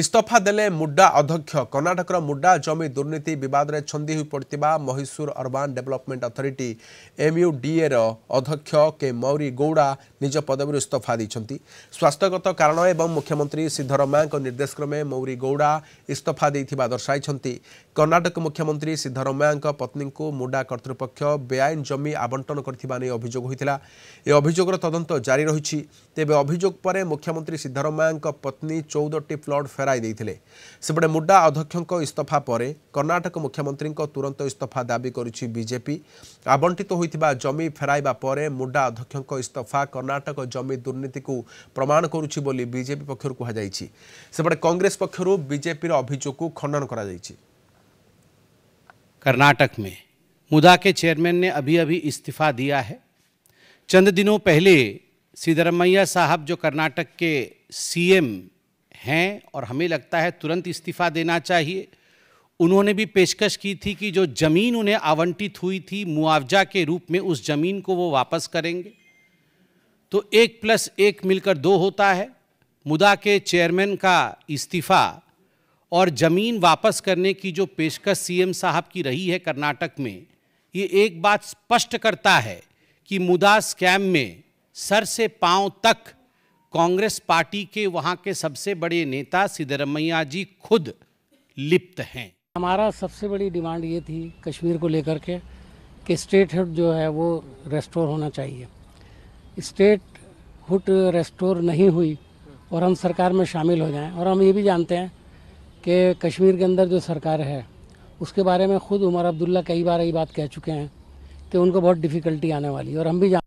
ইস্তফা দেলে মুড্ডা অধ্যক্ষ কর্ণাটকর মুড্ডা জমি দুর্নীতি বিবাদের ছন্দি হয়ে পড়ি মহীশূর অর্বান ডেভেলপমেন্ট অথরিটি এমইউডিএর অধ্যক্ষ কে মৌরি গৌড়া নিজ পদবীর ইস্তফা দিয়েছেন স্বাস্থ্যগত কারণ এবং মুখ্যমন্ত্রী সিদ্ধরমা নির্দেশক্রমে মৌরি গৌড়া ইস্তফা দিয়ে দর্শাই কর্ণাটক মুখ্যমন্ত্রী সিদ্ধরমা পত্নী মুড্ডা কর্তৃপক্ষ বেআইন জমি আবণ্টন করে অভিযোগ হয়েছিল এ অভিযোগের তদন্ত জারি রয়েছে তেবে অভিযোগ পরে মুখ্যমন্ত্রী সিদ্ধরমা পত্নী চৌদটি প্লট फेर सेपटे मुड्डा अध्यक्ष इस्तफा पर कर्णाटक मुख्यमंत्री तुरंत इस्तफा दावी करजेपी आवंटित तो होता जमी फेर मुड्डा अध्यक्ष इस्तफा कर्णाटक जमी दुर्नीति प्रमाण करजेपी पक्षर कहुई कंग्रेस पक्षर बजेपी अभोग को खंडन कर कर्नाटक में मुदा के चेयरमैन ने अभी अभी इस्तीफा दिया है चंद दिनों पहले सिद्धरमैया साहब जो कर्नाटक के सीएम हैं और हमें लगता है तुरंत इस्तीफ़ा देना चाहिए उन्होंने भी पेशकश की थी कि जो ज़मीन उन्हें आवंटित हुई थी मुआवजा के रूप में उस ज़मीन को वो वापस करेंगे तो एक प्लस एक मिलकर दो होता है मुदा के चेयरमैन का इस्तीफ़ा और ज़मीन वापस करने की जो पेशकश सीएम साहब की रही है कर्नाटक में ये एक बात स्पष्ट करता है कि मुदा स्कैम में सर से पांव तक कांग्रेस पार्टी के वहाँ के सबसे बड़े नेता सिद्धरमैया जी खुद लिप्त हैं हमारा सबसे बड़ी डिमांड ये थी कश्मीर को लेकर के कि स्टेट हुड जो है वो रेस्टोर होना चाहिए स्टेट हुड रेस्टोर नहीं हुई और हम सरकार में शामिल हो जाएं और हम ये भी जानते हैं कि कश्मीर के अंदर जो सरकार है उसके बारे में ख़ुद उमर अब्दुल्ला कई बार ये बात कह चुके हैं कि उनको बहुत डिफ़िकल्टी आने वाली और हम भी